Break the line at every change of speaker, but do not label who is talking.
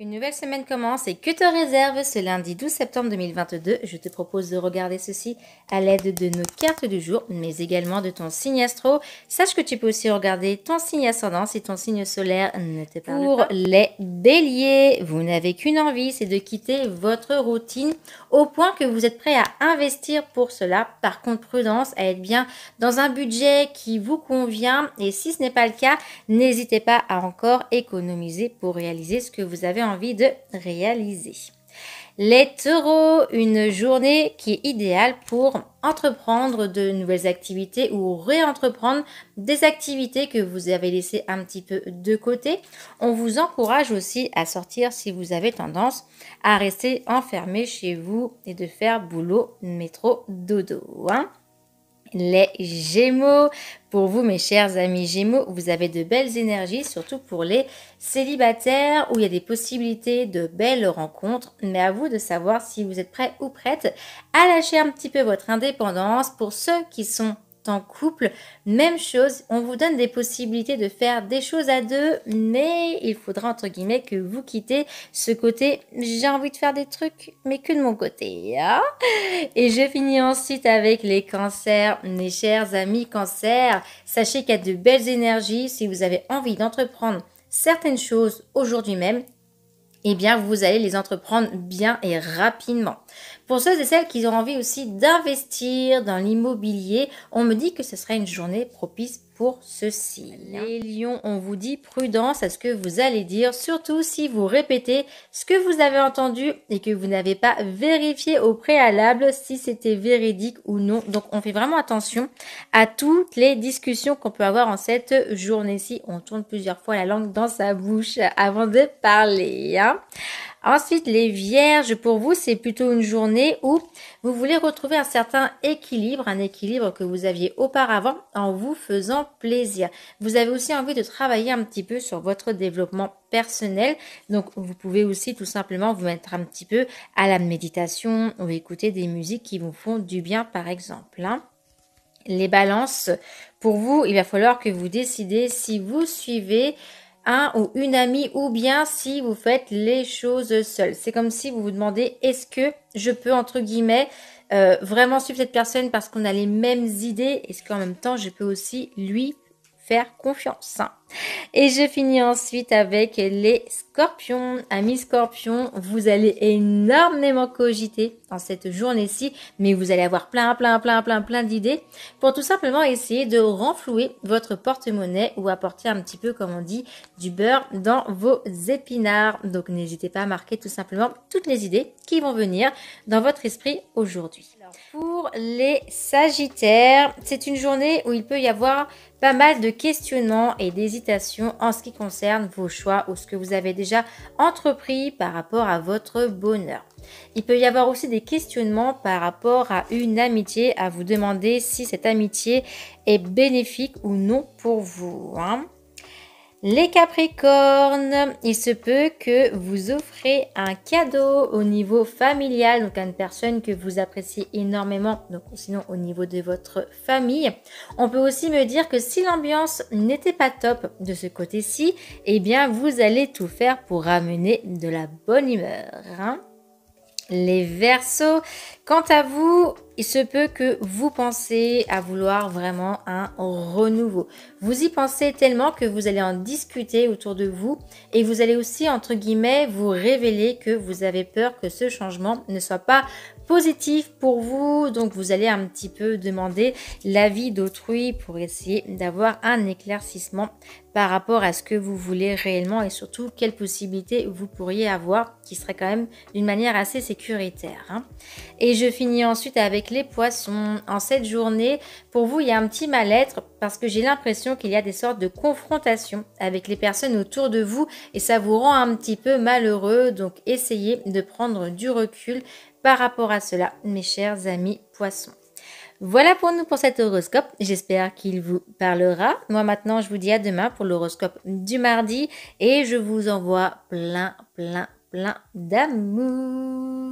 Une nouvelle semaine commence et que te réserve ce lundi 12 septembre 2022 Je te propose de regarder ceci à l'aide de nos cartes du jour, mais également de ton signe astro. Sache que tu peux aussi regarder ton signe ascendant si ton signe solaire n'était pas. Pour les béliers, vous n'avez qu'une envie, c'est de quitter votre routine au point que vous êtes prêt à investir pour cela. Par contre, prudence à être bien dans un budget qui vous convient et si ce n'est pas le cas, n'hésitez pas à encore économiser pour réaliser ce que vous avez envie envie de réaliser. Les taureaux, une journée qui est idéale pour entreprendre de nouvelles activités ou réentreprendre des activités que vous avez laissées un petit peu de côté. On vous encourage aussi à sortir si vous avez tendance à rester enfermé chez vous et de faire boulot, métro, dodo. Hein les Gémeaux. Pour vous, mes chers amis Gémeaux, vous avez de belles énergies, surtout pour les célibataires, où il y a des possibilités de belles rencontres. Mais à vous de savoir si vous êtes prêt ou prête à lâcher un petit peu votre indépendance. Pour ceux qui sont couple, même chose, on vous donne des possibilités de faire des choses à deux, mais il faudra entre guillemets que vous quittez ce côté j'ai envie de faire des trucs, mais que de mon côté. Hein. Et je finis ensuite avec les cancers, mes chers amis cancers. Sachez qu'il y a de belles énergies si vous avez envie d'entreprendre certaines choses aujourd'hui même eh bien, vous allez les entreprendre bien et rapidement. Pour ceux et celles qui ont envie aussi d'investir dans l'immobilier, on me dit que ce sera une journée propice pour ceci. Les lions, on vous dit prudence à ce que vous allez dire, surtout si vous répétez ce que vous avez entendu et que vous n'avez pas vérifié au préalable si c'était véridique ou non. Donc, on fait vraiment attention à toutes les discussions qu'on peut avoir en cette journée-ci. On tourne plusieurs fois la langue dans sa bouche avant de parler. Hein. Ensuite, les vierges, pour vous, c'est plutôt une journée où vous voulez retrouver un certain équilibre, un équilibre que vous aviez auparavant en vous faisant plaisir. Vous avez aussi envie de travailler un petit peu sur votre développement personnel. Donc, vous pouvez aussi tout simplement vous mettre un petit peu à la méditation ou écouter des musiques qui vous font du bien, par exemple. Hein. les balances, pour vous, il va falloir que vous décidez si vous suivez ou une amie ou bien si vous faites les choses seules. C'est comme si vous vous demandez est-ce que je peux entre guillemets euh, vraiment suivre cette personne parce qu'on a les mêmes idées Est-ce qu'en même temps je peux aussi lui faire confiance et je finis ensuite avec les scorpions. Amis scorpions, vous allez énormément cogiter dans cette journée-ci, mais vous allez avoir plein, plein, plein, plein, plein d'idées pour tout simplement essayer de renflouer votre porte-monnaie ou apporter un petit peu, comme on dit, du beurre dans vos épinards. Donc n'hésitez pas à marquer tout simplement toutes les idées qui vont venir dans votre esprit aujourd'hui. Pour les sagittaires, c'est une journée où il peut y avoir pas mal de questionnements et des en ce qui concerne vos choix ou ce que vous avez déjà entrepris par rapport à votre bonheur. Il peut y avoir aussi des questionnements par rapport à une amitié, à vous demander si cette amitié est bénéfique ou non pour vous. Hein. Les Capricornes, il se peut que vous offrez un cadeau au niveau familial, donc à une personne que vous appréciez énormément, donc sinon au niveau de votre famille. On peut aussi me dire que si l'ambiance n'était pas top de ce côté-ci, eh bien vous allez tout faire pour ramener de la bonne humeur. Hein. les Verseaux, quant à vous, il se peut que vous pensez à vouloir vraiment un renouveau. Vous y pensez tellement que vous allez en discuter autour de vous et vous allez aussi, entre guillemets, vous révéler que vous avez peur que ce changement ne soit pas positif pour vous. Donc vous allez un petit peu demander l'avis d'autrui pour essayer d'avoir un éclaircissement par rapport à ce que vous voulez réellement et surtout quelles possibilités vous pourriez avoir qui serait quand même d'une manière assez sécuritaire. Hein. Et je finis ensuite avec les poissons. En cette journée, pour vous, il y a un petit mal-être parce que j'ai l'impression qu'il y a des sortes de confrontations avec les personnes autour de vous et ça vous rend un petit peu malheureux. Donc essayez de prendre du recul par rapport à cela, mes chers amis poissons. Voilà pour nous pour cet horoscope. J'espère qu'il vous parlera. Moi maintenant, je vous dis à demain pour l'horoscope du mardi et je vous envoie plein, plein, plein d'amour.